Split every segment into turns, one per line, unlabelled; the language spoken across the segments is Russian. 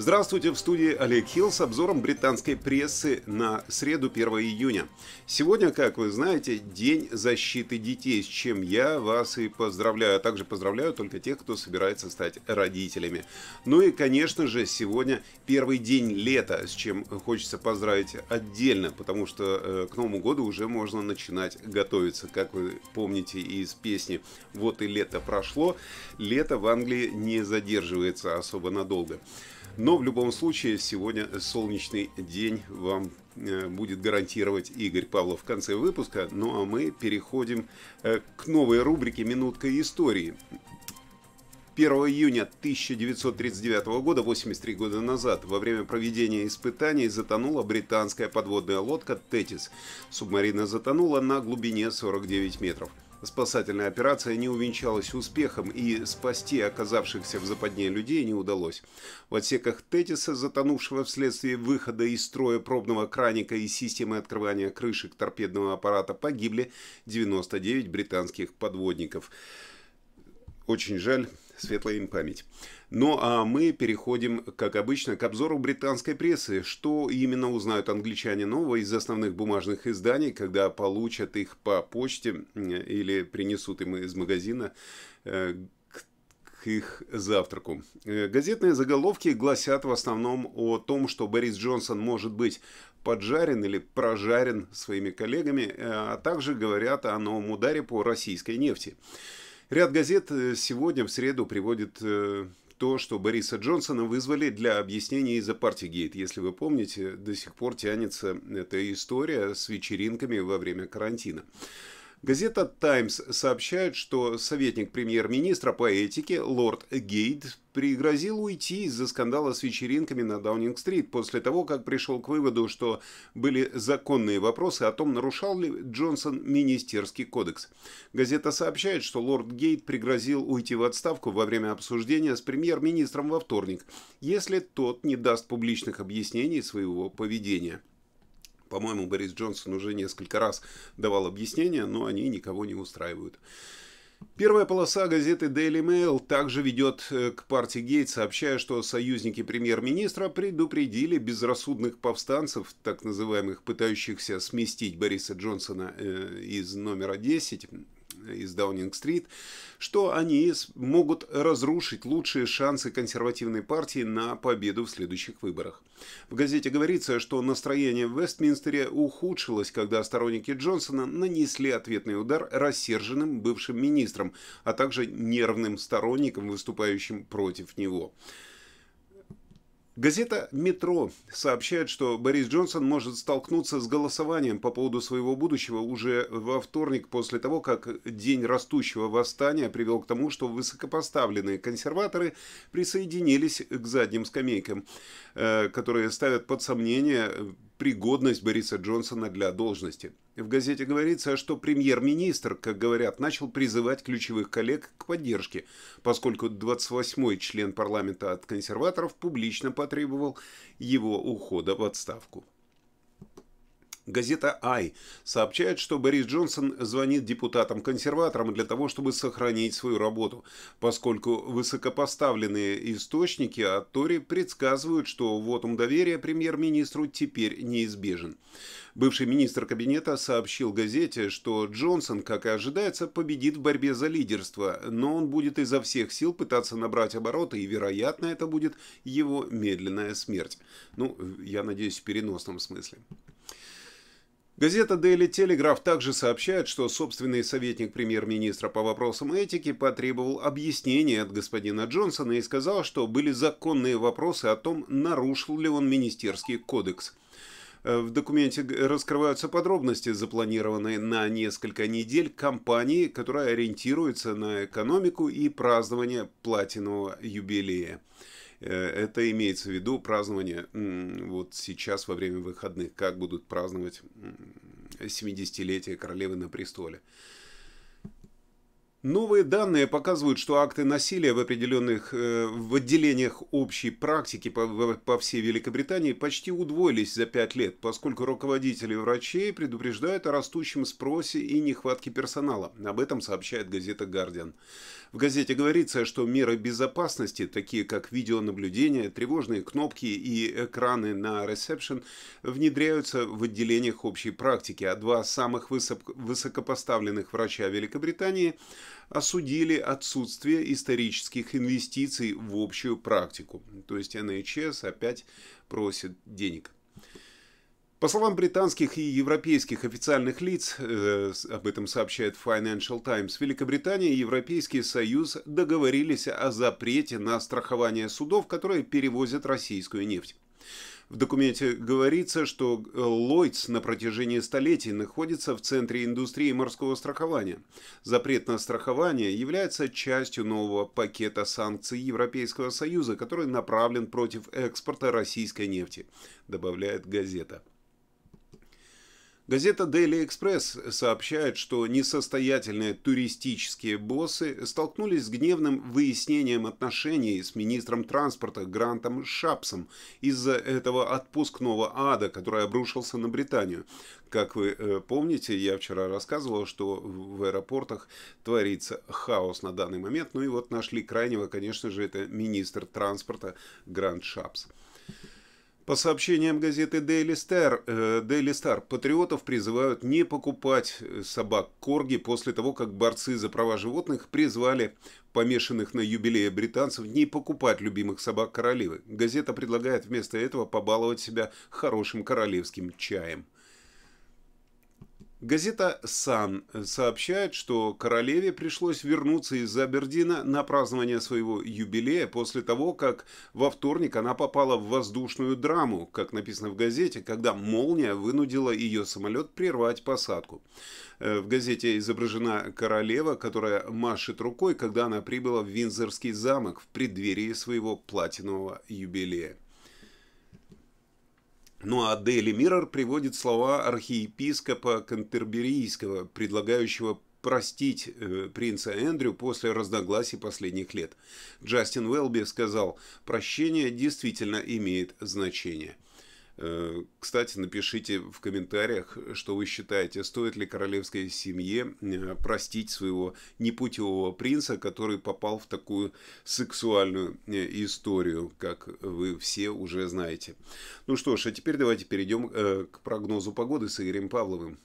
Здравствуйте, в студии Олег Хилл с обзором британской прессы на среду 1 июня. Сегодня, как вы знаете, День защиты детей, с чем я вас и поздравляю, а также поздравляю только тех, кто собирается стать родителями. Ну и, конечно же, сегодня первый день лета, с чем хочется поздравить отдельно, потому что э, к Новому году уже можно начинать готовиться, как вы помните из песни «Вот и лето прошло», лето в Англии не задерживается особо надолго. Но в любом случае, сегодня солнечный день вам э, будет гарантировать Игорь Павлов в конце выпуска. Ну а мы переходим э, к новой рубрике «Минутка истории». 1 июня 1939 года, 83 года назад, во время проведения испытаний затонула британская подводная лодка «Тетис». Субмарина затонула на глубине 49 метров. Спасательная операция не увенчалась успехом, и спасти оказавшихся в западне людей не удалось. В отсеках Тетиса, затонувшего вследствие выхода из строя пробного краника и системы открывания крышек торпедного аппарата, погибли 99 британских подводников. Очень жаль светлая им память. Ну а мы переходим, как обычно, к обзору британской прессы. Что именно узнают англичане нового из основных бумажных изданий, когда получат их по почте э, или принесут им из магазина э, к их завтраку. Э, газетные заголовки гласят в основном о том, что Борис Джонсон может быть поджарен или прожарен своими коллегами, а также говорят о новом ударе по российской нефти. Ряд газет э, сегодня, в среду, приводит э, то, что Бориса Джонсона вызвали для объяснений из-за партии Гейт. Если вы помните, до сих пор тянется эта история с вечеринками во время карантина. Газета Times сообщает, что советник премьер-министра по этике лорд Гейт пригрозил уйти из-за скандала с вечеринками на Даунинг-стрит после того, как пришел к выводу, что были законные вопросы о том, нарушал ли Джонсон Министерский кодекс. Газета сообщает, что лорд Гейт пригрозил уйти в отставку во время обсуждения с премьер-министром во вторник, если тот не даст публичных объяснений своего поведения. По-моему, Борис Джонсон уже несколько раз давал объяснения, но они никого не устраивают. Первая полоса газеты Daily Mail также ведет э, к партии Гейт, сообщая, что союзники премьер-министра предупредили безрассудных повстанцев, так называемых пытающихся сместить Бориса Джонсона э, из номера 10, из Даунинг-стрит, что они могут разрушить лучшие шансы консервативной партии на победу в следующих выборах. В газете говорится, что настроение в Вестминстере ухудшилось, когда сторонники Джонсона нанесли ответный удар рассерженным бывшим министрам, а также нервным сторонникам, выступающим против него. Газета «Метро» сообщает, что Борис Джонсон может столкнуться с голосованием по поводу своего будущего уже во вторник после того, как день растущего восстания привел к тому, что высокопоставленные консерваторы присоединились к задним скамейкам, э, которые ставят под сомнение пригодность Бориса Джонсона для должности. В газете говорится, что премьер-министр, как говорят, начал призывать ключевых коллег к поддержке, поскольку 28-й член парламента от консерваторов публично потребовал его ухода в отставку. Газета «Ай» сообщает, что Борис Джонсон звонит депутатам-консерваторам для того, чтобы сохранить свою работу, поскольку высокопоставленные источники от Тори предсказывают, что вотум доверия премьер-министру теперь неизбежен. Бывший министр кабинета сообщил газете, что Джонсон, как и ожидается, победит в борьбе за лидерство, но он будет изо всех сил пытаться набрать обороты, и, вероятно, это будет его медленная смерть. Ну, я надеюсь, в переносном смысле. Газета Daily Telegraph также сообщает, что собственный советник премьер-министра по вопросам этики потребовал объяснения от господина Джонсона и сказал, что были законные вопросы о том, нарушил ли он министерский кодекс. Э, в документе раскрываются подробности, запланированные на несколько недель кампании, которая ориентируется на экономику и празднование платинового юбилея. Э, это имеется в виду празднование вот сейчас во время выходных, как будут праздновать 70-летие королевы на престоле. Новые данные показывают, что акты насилия в определенных э, в отделениях общей практики по, по всей Великобритании почти удвоились за пять лет, поскольку руководители врачей предупреждают о растущем спросе и нехватке персонала. Об этом сообщает газета «Гардиан». В газете говорится, что меры безопасности, такие как видеонаблюдение, тревожные кнопки и экраны на ресепшн, внедряются в отделениях общей практики, а два самых высокопоставленных врача Великобритании осудили отсутствие исторических инвестиций в общую практику. То есть NHS опять просит денег. По словам британских и европейских официальных лиц, э, об этом сообщает Financial Times, Великобритания и Европейский Союз договорились о запрете на страхование судов, которые перевозят российскую нефть. В документе говорится, что Lloyds на протяжении столетий находится в центре индустрии морского страхования. Запрет на страхование является частью нового пакета санкций Европейского Союза, который направлен против экспорта российской нефти, добавляет газета. Газета Daily Express сообщает, что несостоятельные туристические боссы столкнулись с гневным выяснением отношений с министром транспорта Грантом Шапсом из-за этого отпускного ада, который обрушился на Британию. Как вы э, помните, я вчера рассказывал, что в аэропортах творится хаос на данный момент. Ну и вот нашли крайнего, конечно же, это министр транспорта Грант Шапс. По сообщениям газеты Daily Star, э, Daily Star, патриотов призывают не покупать э, собак корги после того, как борцы за права животных призвали помешанных на юбилее британцев не покупать любимых собак королевы. Газета предлагает вместо этого побаловать себя хорошим королевским чаем. Газета «Сан» сообщает, что королеве пришлось вернуться из Абердина на празднование своего юбилея после того, как во вторник она попала в воздушную драму, как написано в газете, когда молния вынудила ее самолет прервать посадку. Э, в газете изображена королева, которая машет рукой, когда она прибыла в Винзорский замок в преддверии своего платинового юбилея. Ну а Daily Mirror приводит слова архиепископа Кантерберийского, предлагающего простить э, принца Эндрю после разногласий последних лет. Джастин Уэлби сказал, прощение действительно имеет значение. Э, кстати, напишите в комментариях, что вы считаете, стоит ли королевской семье э, простить своего непутевого принца, который попал в такую сексуальную э, историю, как вы все уже знаете. Ну что ж, а теперь давайте перейдем к прогнозу погоды с Игорем Павловым.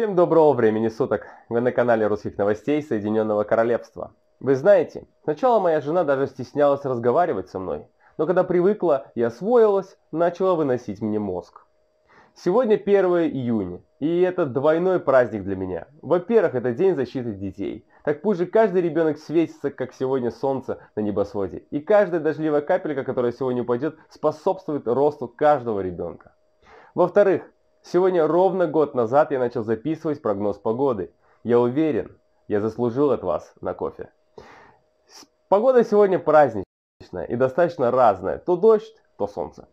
Всем доброго времени суток! Вы на канале русских новостей Соединенного Королевства. Вы знаете, сначала моя жена даже стеснялась разговаривать со мной, но когда привыкла и освоилась, начала выносить мне мозг. Сегодня 1 июня, и это двойной праздник для меня. Во-первых, это День защиты детей. Так пусть же каждый ребенок светится, как сегодня солнце на небосводе, и каждая дождливая капелька, которая сегодня упадет, способствует росту каждого ребенка. Во-вторых, Сегодня ровно год назад я начал записывать прогноз погоды. Я уверен, я заслужил от вас на кофе. Погода сегодня праздничная и достаточно разная. То дождь, то солнце.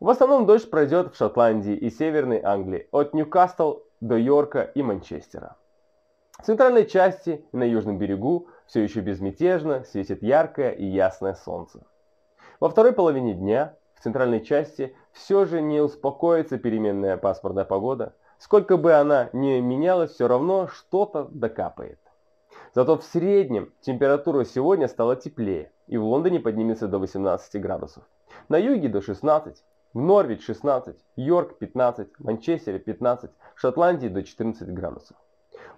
В основном дождь пройдет в Шотландии и Северной Англии, от Ньюкасл до Йорка и Манчестера. В центральной части и на южном берегу все еще безмятежно светит яркое и ясное солнце. Во второй половине дня в центральной части все же не успокоится переменная пасмурная погода. Сколько бы она ни менялась, все равно что-то докапает. Зато в среднем температура сегодня стала теплее, и в Лондоне поднимется до 18 градусов. На юге до 16, в Норвич 16, Йорк 15, Манчестере 15, в Шотландии до 14 градусов.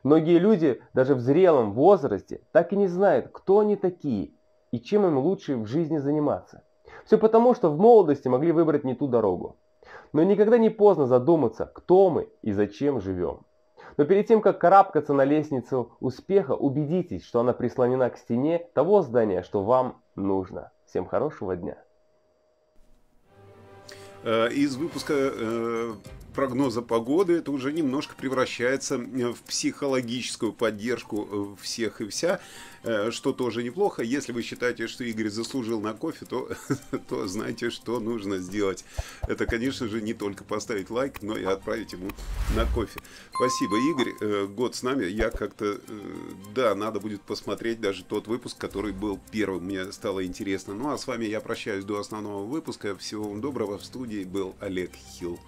Многие люди даже в зрелом возрасте так и не знают, кто они такие и чем им лучше в жизни заниматься. Все потому, что в молодости могли выбрать не ту дорогу. Но никогда не поздно задуматься, кто мы и зачем живем. Но перед тем, как карабкаться на лестницу успеха, убедитесь, что она прислонена к стене того здания, что вам нужно. Всем хорошего дня!
Э, из выпуска э, прогноза погоды, это уже немножко превращается э, в психологическую поддержку э, всех и вся, э, что тоже неплохо. Если вы считаете, что Игорь заслужил на кофе, то, то знаете, что нужно сделать. Это, конечно же, не только поставить лайк, но и отправить ему на кофе. Спасибо, Игорь. Год с нами. Я как-то... Да, надо будет посмотреть даже тот выпуск, который был первым. Мне стало интересно. Ну, а с вами я прощаюсь до основного выпуска. Всего вам доброго. В студии был Олег Хилл.